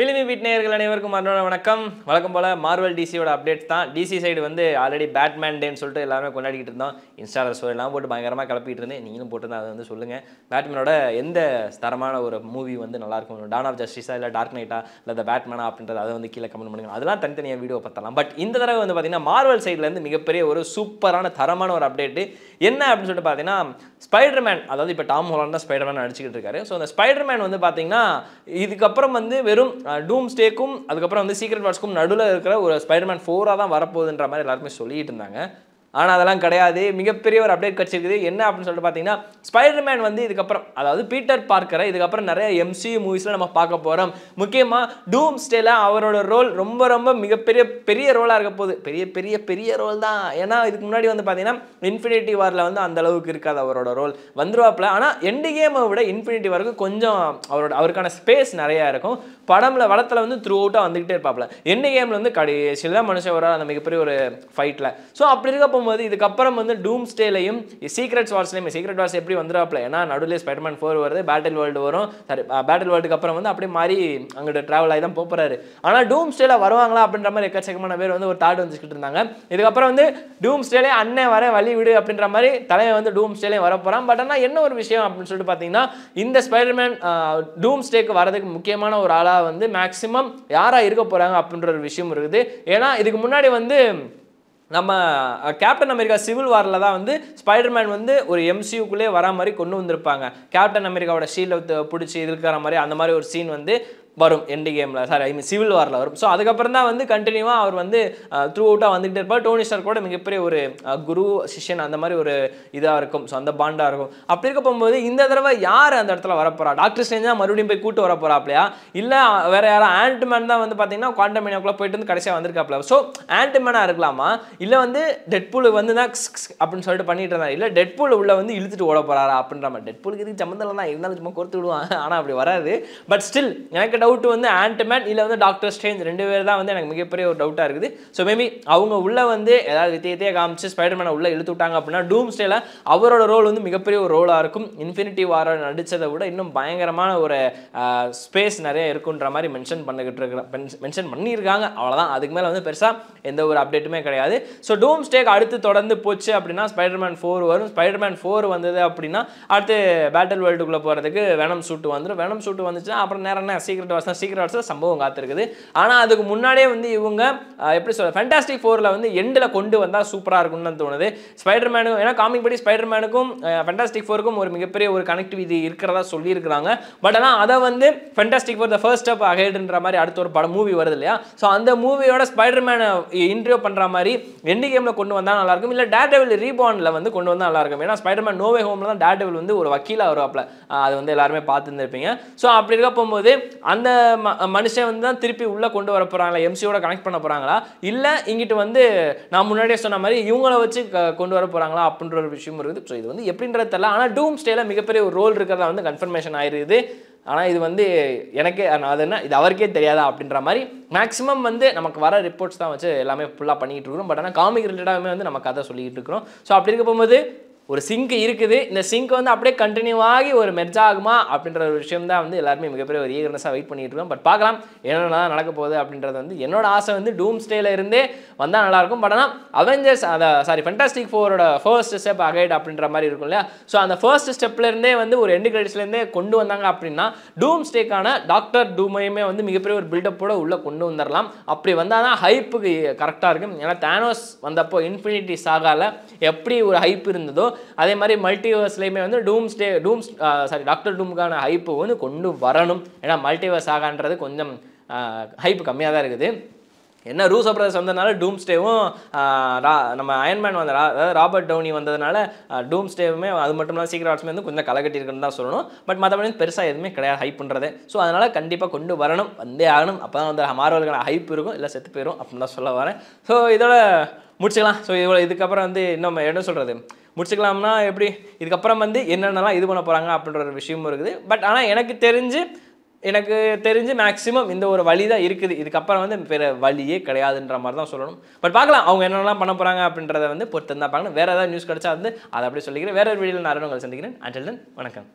filmy beat நேயர்கள் அனைவருக்கும் மறுநாள் வணக்கம் வழக்கம் போல் மார்வல் டிசியோட அப்டேட்ஸ் தான் டிசி சைடு வந்து ஆல்ரெடி பேட்மேன் டேன்னு சொல்லிட்டு எல்லாருமே கொண்டாடிக்கிட்டு இருந்தோம் ஸ்டோரி எல்லாம் போட்டு பயங்கரமாக கிளப்பிட்டு இருந்தேன் நீங்களும் போட்டுருந்தா அதை வந்து சொல்லுங்கள் பேட்மேனோட எந்த தரமான ஒரு மூவி வந்து நல்லாயிருக்கும் டான் ஆஃப் ஜஸ்டிஸா இல்லை டார்க் நைட்டா இல்லை த பேட்மேனா அப்படின்றத அதை வந்து கீழே கமெண்ட் பண்ணுங்கள் அதெல்லாம் தனித்தனியாக வீடியோ பார்த்தலாம் பட் இந்த தடவை வந்து பார்த்திங்கன்னா மார்வல் சைட்லேருந்து மிகப்பெரிய ஒரு சூப்பரான தரமான ஒரு அப்டேட்டு என்ன அப்படின்னு சொல்லிட்டு பார்த்தீங்கன்னா ஸ்பைடர்மேன் அதாவது இப்போ டாம் ஹோலான் தான் ஸ்பைடர்மேன் நடிச்சிக்கிட்டு இருக்காரு ஸோ அந்த ஸ்பைடர்மேன் வந்து பார்த்திங்கன்னா இதுக்கப்புறம் வந்து வெறும் டூம் ஸ்டேக்கும் அதுக்கப்புறம் வந்து சீக்ரெட் வார்ஸ்க்கும் நடுவில் இருக்கிற ஒரு ஸ்பைடர்மேன் ஃபோராக தான் வரப்போகுதுன்ற மாதிரி எல்லாருமே சொல்லிட்டு இருந்தாங்க ஆனால் அதெல்லாம் கிடையாது மிகப்பெரிய ஒரு அப்டேட் கிடச்சிருக்குது என்ன அப்படின்னு சொல்லிட்டு பார்த்தீங்கன்னா ஸ்பைடர்மேன் வந்து இதுக்கப்புறம் அதாவது பீட்டர் பார்க்கரை இதுக்கப்புறம் நிறைய எம்சி மூவிஸில் நம்ம பார்க்க போகிறோம் முக்கியமாக டூம் ஸ்டேல அவரோட ரோல் ரொம்ப ரொம்ப மிகப்பெரிய பெரிய ரோலாக இருக்க போகுது பெரிய பெரிய பெரிய ரோல் தான் ஏன்னா இதுக்கு முன்னாடி வந்து பார்த்தீங்கன்னா இன்ஃபினிட்டி வாரில் வந்து அந்த அளவுக்கு இருக்காது அவரோட ரோல் வந்துருவாப்பில் ஆனால் எண்டு கேமை விட இன்ஃபினிட்டி வரைக்கும் கொஞ்சம் அவரோட அவருக்கான ஸ்பேஸ் நிறையா இருக்கும் படமில் வளத்தில் வந்து த்ரூ அவுட்டாக வந்துக்கிட்டே இருப்பாப்பில் எண்டு கேமில் வந்து கடைசியில் மனுஷன் வர அந்த மிகப்பெரிய ஒரு ஃபைட்டில் ஸோ அப்படி இருக்கப்போ போகும்போது இதுக்கப்புறம் வந்து டூம் ஸ்டேலையும் சீக்ரெட் வார்ஸ்லையும் சீக்ரெட் வார்ஸ் எப்படி வந்துடாப்ல ஏன்னா நடுவில் ஸ்பைடர்மேன் ஃபோர் வருது பேட்டில் வேர்ல்டு வரும் சரி பேட்டில் வேர்ல்டுக்கு அப்புறம் வந்து அப்படியே மாறி அங்கிட்ட ட்ராவல் ஆகி தான் போகிறாரு ஆனால் டூம் ஸ்டேல வருவாங்களா அப்படின்ற மாதிரி எக்கச்சக்கமான பேர் வந்து ஒரு தாட் வந்துச்சுக்கிட்டு இருந்தாங்க இதுக்கப்புறம் வந்து டூம் ஸ்டேலே அண்ணன் வர வழி விடு அப்படின்ற மாதிரி தலைமை வந்து டூம் ஸ்டேலையும் வரப்போகிறான் பட் ஆனால் என்ன ஒரு விஷயம் அப்படின்னு சொல்லிட்டு பார்த்தீங்கன்னா இந்த ஸ்பைடர்மேன் டூம் ஸ்டேக்கு வரதுக்கு முக்கியமான ஒரு ஆளாக வந்து மேக்ஸிமம் யாராக இருக்க போகிறாங்க அப்படின்ற ஒரு விஷயம் இருக்குது ஏன்னா இதுக்கு முன்னாடி வந்து நம்ம கேப்டன் அமெரிக்கா சிவில் வாரில் தான் வந்து ஸ்பைடர்மேன் வந்து ஒரு எம்சியூக்குள்ளே வரா மாதிரி கொண்டு வந்திருப்பாங்க கேப்டன் அமெரிக்காவோட ஷீல்டை பிடிச்சி இருக்கிற மாதிரி அந்த மாதிரி ஒரு சீன் வந்து வரும் எண்டு கேமில் சாரி ஐ மீன் சிவில் வாரில் வரும் ஸோ அதுக்கப்புறம் தான் வந்து கண்டினியூவாக அவர் வந்து த்ரூ uh, அவுட்டாக வந்துகிட்டே இருப்பார் டோனி ஸ்டார் கூட மிகப்பெரிய ஒரு uh, குரு சிஷியன் அந்த மாதிரி ஒரு இதாக இருக்கும் ஸோ அந்த பாண்டாக இருக்கும் அப்படி இருக்க போகும்போது இந்த தடவை யார் அந்த இடத்துல வரப்போகிறா டாக்டர் ஸ்டேஞ்ச் தான் மறுபடியும் போய் கூட்டு வரப்போகிறாப்லையா இல்லை வேறு யாரும் ஆண்ட்மேன் தான் வந்து பார்த்தீங்கன்னா குவாண்டம் போயிட்டு வந்து கடைசியாக வந்திருக்காப்ல ஸோ மேனாக இருக்கலாமா இல்லை வந்து டெட்பூல் வந்து தான் அப்படின்னு சொல்லிட்டு பண்ணிட்டு இருந்தார் இல்லை டெட்பூல் உள்ள வந்து இழுத்துட்டு ஓட போகிறாரா அப்படின்ற மாதிரி டெட்பூலுக்கு இதுக்கு சம்மந்தம் தான் இருந்தாலும் சும்மா கொடுத்து விடுவாங்க ஆனால் அப்படி வராது பட் ஸ்டில் எனக்கு டவுட் டவுட் வந்து ஆண்டமேன் இல்லை வந்து டாக்டர் ஸ்ட்ரேஞ்ச் ரெண்டு பேர் தான் வந்து எனக்கு மிகப்பெரிய ஒரு டவுட்டாக இருக்குது ஸோ மேபி அவங்க உள்ளே வந்து ஏதாவது வித்தியத்தையே காமிச்சு ஸ்பைடர்மேனை உள்ளே இழுத்து விட்டாங்க அப்படின்னா டூம் ஸ்டேல அவரோட ரோல் வந்து மிகப்பெரிய ஒரு ரோலாக இருக்கும் இன்ஃபினிட்டி வார நடித்ததை விட இன்னும் பயங்கரமான ஒரு ஸ்பேஸ் நிறைய இருக்குன்ற மாதிரி மென்ஷன் பண்ணிக்கிட்டு இருக்கிற மென்ஷன் பண்ணியிருக்காங்க அவ்வளோதான் அதுக்கு மேலே வந்து பெருசாக எந்த ஒரு அப்டேட்டுமே கிடையாது ஸோ டூம் ஸ்டேக் அடுத்து தொடர்ந்து போச்சு அப்படின்னா ஸ்பைடர்மேன் ஃபோர் வரும் ஸ்பைடர்மேன் ஃபோர் வந்தது அப்படின்னா அடுத்து பேட்டில் வேர்ல்டுக்குள்ளே போகிறதுக்கு வேணம் சூட்டு வந்துடும் வேணம் சூட்டு வந்துச்சுன்னா அப்புறம் நேரம் என்ன சீக்கிரம் சூப்பர் டாஸ் தான் சீக்கிரம் வருஷம் சம்பவம் காத்திருக்குது ஆனால் அதுக்கு முன்னாடியே வந்து இவங்க எப்படி சொல்ல ஃபேண்டாஸ்டிக் ஃபோரில் வந்து எண்டில் கொண்டு வந்தால் சூப்பராக இருக்கும்னு தோணுது ஸ்பைடர் மேனுக்கும் ஏன்னா காமிக் படி ஸ்பைடர் மேனுக்கும் ஃபேண்டாஸ்டிக் ஃபோருக்கும் ஒரு மிகப்பெரிய ஒரு கனெக்டிவிட்டி இருக்கிறதா சொல்லியிருக்கிறாங்க பட் ஆனால் அதை வந்து Fantastic Four the first step அகைடுன்ற மாதிரி அடுத்த ஒரு படம் மூவி வருது இல்லையா ஸோ அந்த மூவியோட ஸ்பைடர் மேனை இன்டர்வியூ பண்ணுற மாதிரி எண்டு கேமில் கொண்டு வந்தால் நல்லாயிருக்கும் இல்லை டேட் டெவில் ரீபானில் வந்து கொண்டு வந்தால் நல்லாயிருக்கும் ஏன்னா ஸ்பைடர் மேன் நோவே ஹோமில் தான் டேட் டெவில் வந்து ஒரு வக்கீலாக வருவாப்பில் அது வந்து எல்லாருமே பார்த்துருந்துருப்பீங்க ஸோ அப்படி இருக்க போகும்போது அந்த அந்த மனுஷன் வந்து தான் திருப்பி உள்ளே கொண்டு வர போகிறாங்களா எம்சியோட கனெக்ட் பண்ண போகிறாங்களா இல்லை இங்கிட்டு வந்து நான் முன்னாடியே சொன்ன மாதிரி இவங்கள வச்சு கொண்டு வர போகிறாங்களா அப்படின்ற ஒரு விஷயம் இருக்குது ஸோ இது வந்து எப்படின்றது தெரியல ஆனால் டூம் ஸ்டேல மிகப்பெரிய ஒரு ரோல் இருக்கிறதா வந்து கன்ஃபர்மேஷன் ஆயிருது ஆனால் இது வந்து எனக்கே அது என்ன இது அவருக்கே தெரியாதா அப்படின்ற மாதிரி மேக்ஸிமம் வந்து நமக்கு வர ரிப்போர்ட்ஸ் தான் வச்சு எல்லாமே ஃபுல்லாக பண்ணிக்கிட்டு இருக்கிறோம் பட் ஆனால் காமிக் ரிலேட்டடாகவே வந்து நம்ம கதை சொல்லிக்கிட்டு இருக்கிறோம் ஸோ அப்படி இருக்க போகும்போது ஒரு சிங்க் இருக்குது இந்த சிங்க் வந்து அப்படியே கண்டினியூ ஆகி ஒரு மெர்ஜ் ஆகுமா அப்படின்ற ஒரு விஷயம் தான் வந்து எல்லாருமே மிகப்பெரிய ஒரு ஈகர்னஸாக வெயிட் பண்ணிட்டு இருக்கோம் பட் பார்க்கலாம் என்னென்ன நடக்க போகுது அப்படின்றது வந்து என்னோட ஆசை வந்து டூம் ஸ்டேல இருந்தே வந்தால் நல்லாயிருக்கும் பட் ஆனால் அவெஞ்சர்ஸ் அந்த சாரி ஃபென்டாஸ்டிக் ஃபோரோட ஃபர்ஸ்ட் ஸ்டெப் அகைட் அப்படின்ற மாதிரி இருக்கும் இல்லையா ஸோ அந்த ஃபர்ஸ்ட் ஸ்டெப்லேருந்தே வந்து ஒரு ரெண்டு கிரெடிட்ஸ்லேருந்தே கொண்டு வந்தாங்க அப்படின்னா டூம் ஸ்டேக்கான டாக்டர் டூமையுமே வந்து மிகப்பெரிய ஒரு பில்டப்போட உள்ளே கொண்டு வந்துடலாம் அப்படி வந்தால் தான் ஹைப்புக்கு கரெக்டாக இருக்கும் ஏன்னா தேனோஸ் வந்தப்போ இன்ஃபினிட்டி சாகாவில் எப்படி ஒரு ஹைப் இருந்ததோ அதே மாதிரி மல்டிவர்ஸ்லேயுமே வந்து doomsday Doom sorry doctor டூமுக்கான ஹைப்பு வந்து கொண்டு வரணும் ஏன்னா மல்டிவர்ஸ் ஆகான்றது கொஞ்சம் ஹைப்பு கம்மியாக தான் இருக்குது என்ன ரூசோ பிரதர்ஸ் வந்ததுனால டூம் ஸ்டேவும் நம்ம அயன்மேன் வந்த அதாவது ராபர்ட் டவுனி வந்ததுனால டூம் ஸ்டேவுமே அது மட்டும் இல்லாமல் சீக்கிரம் ஆர்ட்ஸ்மே வந்து கொஞ்சம் இருக்குன்னு தான் சொல்லணும் பட் மற்றபடி பெருசாக எதுவுமே கிடையாது ஹைப் பண்ணுறது ஸோ அதனால் கண்டிப்பாக கொண்டு வரணும் வந்தே ஆகணும் அப்போ தான் வந்து மார்வலுக்கான ஹைப் இருக்கும் இல்லை செத்து போயிடும் அப்படின்னு தான் சொல்ல வரேன் ஸோ இதோட முடிச்சுக்கலாம் ஸோ இவ்வளோ இதுக்கப்புறம் வந்து இன்னும் என்ன சொல்கிறது முடிச்சுக்கலாம்னா எப்படி இதுக்கப்புறம் வந்து என்னென்னலாம் இது பண்ண போகிறாங்க அப்படின்ற ஒரு விஷயமும் இருக்குது பட் ஆனால் எனக்கு தெரிஞ்சு எனக்கு தெரிஞ்சு மேக்ஸிமம் இந்த ஒரு வழி தான் இருக்குது இதுக்கப்புறம் வந்து பிற வழியே கிடையாதுன்ற மாதிரி தான் சொல்லணும் பட் பார்க்கலாம் அவங்க என்னென்னலாம் பண்ண போகிறாங்க அப்படின்றத வந்து பொறுத்து பார்க்கணும் வேறு ஏதாவது நியூஸ் கிடச்சா வந்து அதை அப்படியே சொல்லிக்கிறேன் வேறு ஒரு வீடியோவில் நான் அருணங்களை சந்திக்கிறேன் அண்டல் வணக்கம்